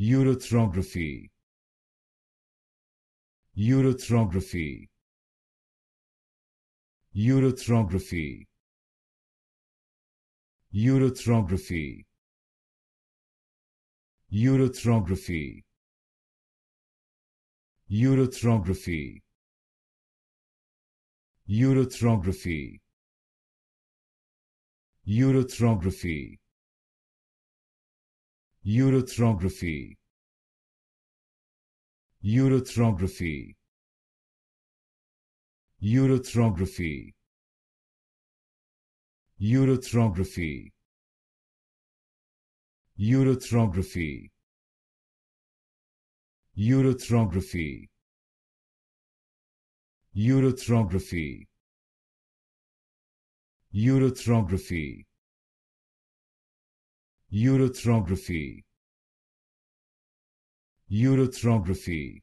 Urethrography Urethrography Urethrography Urethrography Urethrography Urethrography Urethrography Urethrography Urethrography Urethrography Urethrography Urethrography Urethrography Urethrography Urethrography Urethrography Urethrography Urethrography